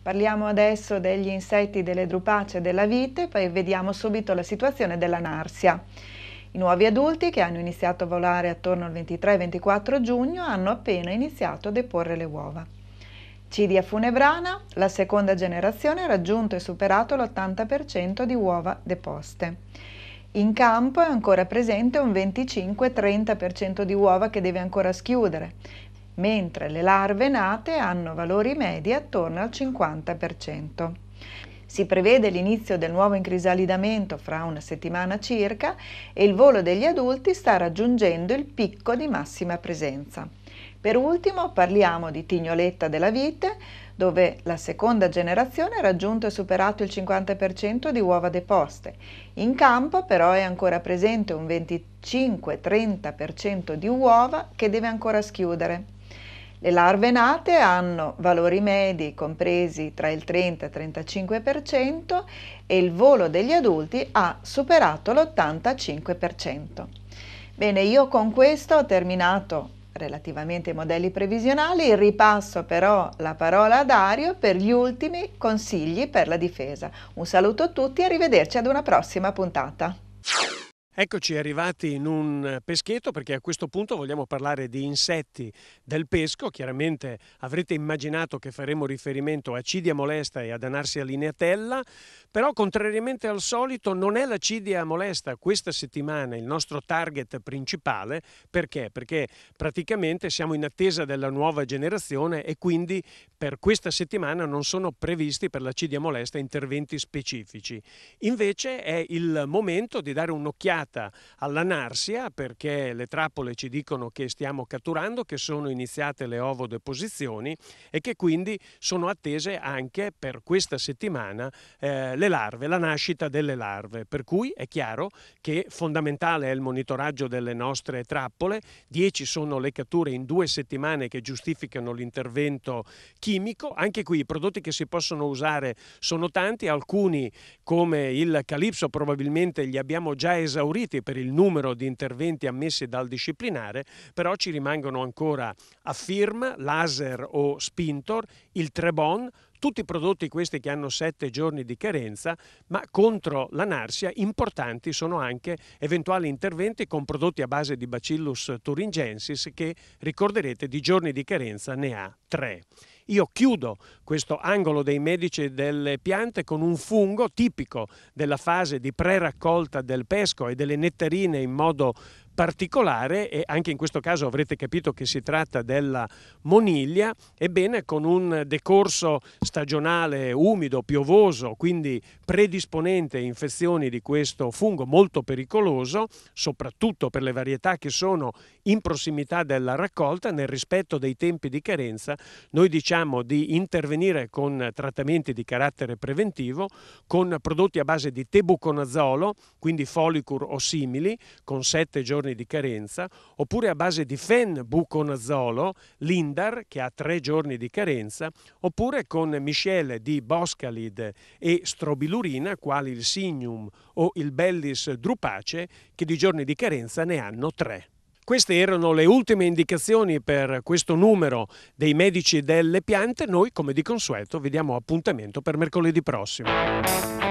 Parliamo adesso degli insetti delle drupacee della vite, poi vediamo subito la situazione della narsia. I nuovi adulti che hanno iniziato a volare attorno al 23-24 giugno hanno appena iniziato a deporre le uova. Cidia funebrana, la seconda generazione, ha raggiunto e superato l'80% di uova deposte. In campo è ancora presente un 25-30% di uova che deve ancora schiudere, mentre le larve nate hanno valori medi attorno al 50%. Si prevede l'inizio del nuovo incrisalidamento fra una settimana circa e il volo degli adulti sta raggiungendo il picco di massima presenza. Per ultimo parliamo di Tignoletta della Vite, dove la seconda generazione ha raggiunto e superato il 50% di uova deposte. In campo però è ancora presente un 25-30% di uova che deve ancora schiudere. Le larve nate hanno valori medi compresi tra il 30 e il 35% e il volo degli adulti ha superato l'85%. Bene, io con questo ho terminato relativamente ai modelli previsionali, ripasso però la parola a Dario per gli ultimi consigli per la difesa. Un saluto a tutti e arrivederci ad una prossima puntata. Eccoci arrivati in un eh, peschetto perché a questo punto vogliamo parlare di insetti del pesco. Chiaramente avrete immaginato che faremo riferimento a Cidia molesta e ad Anarsia lineatella, però contrariamente al solito non è la Cidia molesta questa settimana il nostro target principale. Perché? Perché praticamente siamo in attesa della nuova generazione e quindi per questa settimana non sono previsti per la Cidia molesta interventi specifici. Invece è il momento di dare un'occhiata arrivata alla Narsia perché le trappole ci dicono che stiamo catturando, che sono iniziate le ovodeposizioni e che quindi sono attese anche per questa settimana eh, le larve, la nascita delle larve. Per cui è chiaro che fondamentale è il monitoraggio delle nostre trappole, 10 sono le catture in due settimane che giustificano l'intervento chimico, anche qui i prodotti che si possono usare sono tanti, alcuni come il Calipso probabilmente li abbiamo già esauriti favoriti per il numero di interventi ammessi dal disciplinare, però ci rimangono ancora Affirm, Laser o Spintor, il Trebon, tutti prodotti questi che hanno sette giorni di carenza, ma contro l'anarsia importanti sono anche eventuali interventi con prodotti a base di Bacillus thuringiensis che ricorderete di giorni di carenza ne ha tre. Io chiudo questo angolo dei medici delle piante con un fungo tipico della fase di pre-raccolta del pesco e delle nettarine in modo particolare e anche in questo caso avrete capito che si tratta della moniglia, ebbene con un decorso stagionale umido, piovoso, quindi predisponente a infezioni di questo fungo molto pericoloso, soprattutto per le varietà che sono in prossimità della raccolta, nel rispetto dei tempi di carenza, noi diciamo di intervenire con trattamenti di carattere preventivo, con prodotti a base di tebuconazolo, quindi folicur o simili, con sette giorni giorni di carenza, oppure a base di fenbuconazolo, Lindar, che ha tre giorni di carenza, oppure con miscele di boscalid e strobilurina, quali il signum o il bellis drupace, che di giorni di carenza ne hanno tre. Queste erano le ultime indicazioni per questo numero dei medici delle piante. Noi, come di consueto, vi diamo appuntamento per mercoledì prossimo.